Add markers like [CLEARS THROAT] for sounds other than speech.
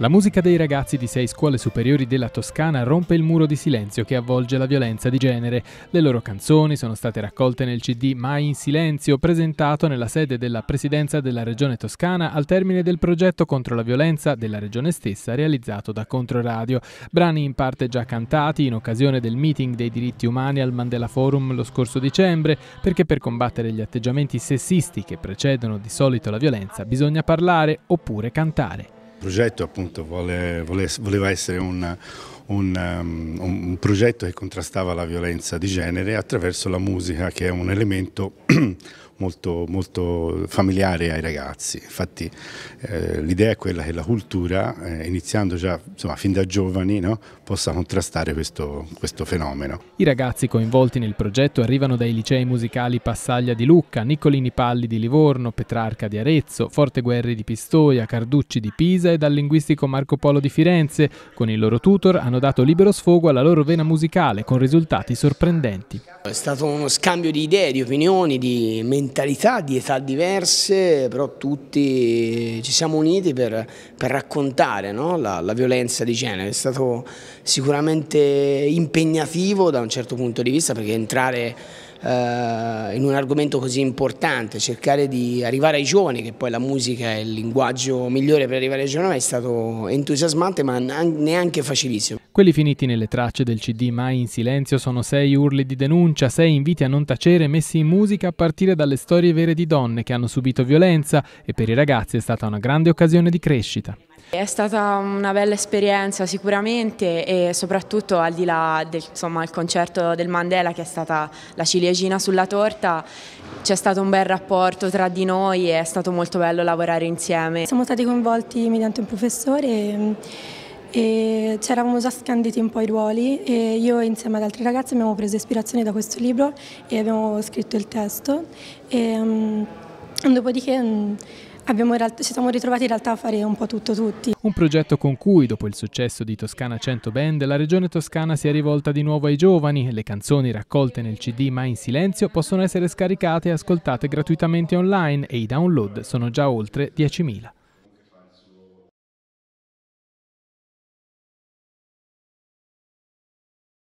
La musica dei ragazzi di sei scuole superiori della Toscana rompe il muro di silenzio che avvolge la violenza di genere. Le loro canzoni sono state raccolte nel CD Mai in Silenzio, presentato nella sede della Presidenza della Regione Toscana al termine del progetto contro la violenza della Regione stessa realizzato da Controradio. Brani in parte già cantati in occasione del meeting dei diritti umani al Mandela Forum lo scorso dicembre, perché per combattere gli atteggiamenti sessisti che precedono di solito la violenza bisogna parlare oppure cantare progetto appunto vuole, voleva essere un, um, un, un, progetto che contrastava la violenza di genere attraverso la musica che è un elemento [CLEARS THROAT] molto, molto familiare ai ragazzi. Infatti eh, l'idea è quella che la cultura, eh, iniziando già insomma, fin da giovani, no, possa contrastare questo, questo fenomeno. I ragazzi coinvolti nel progetto arrivano dai licei musicali Passaglia di Lucca, Nicolini Palli di Livorno, Petrarca di Arezzo, Forte Guerri di Pistoia, Carducci di Pisa e dal linguistico Marco Polo di Firenze. Con il loro tutor hanno dato libero sfogo alla loro vena musicale con risultati sorprendenti. È stato uno scambio di idee, di opinioni, di mentalità mentalità, di età diverse, però tutti ci siamo uniti per, per raccontare no? la, la, violenza di genere. È stato sicuramente impegnativo da un certo punto di vista perché entrare eh, in un argomento così importante, cercare di arrivare ai giovani, che poi la musica è il linguaggio migliore per arrivare ai giovani, è stato entusiasmante ma neanche facilissimo. Quelli finiti nelle tracce del CD Mai in silenzio sono sei urli di denuncia, sei inviti a non tacere messi in musica a partire dalle storie vere di donne che hanno subito violenza e per i ragazzi è stata una grande occasione di crescita. È stata una bella esperienza sicuramente e soprattutto al di là del insomma, concerto del Mandela che è stata la ciliegina sulla torta, c'è stato un bel rapporto tra di noi e è stato molto bello lavorare insieme. Siamo stati coinvolti mediante un professore. E e ci eravamo già scanditi un po' i ruoli e io insieme ad altri ragazzi abbiamo preso ispirazione da questo libro e abbiamo scritto il testo. E, um, dopodiché... Um, mm, Realtà, ci siamo ritrovati in realtà a fare un po' tutto tutti. Un progetto con cui, dopo il successo di Toscana 100 Band, la regione toscana si è rivolta di nuovo ai giovani. Le canzoni raccolte nel CD Ma in Silenzio possono essere scaricate e ascoltate gratuitamente online e i download sono già oltre 10.000.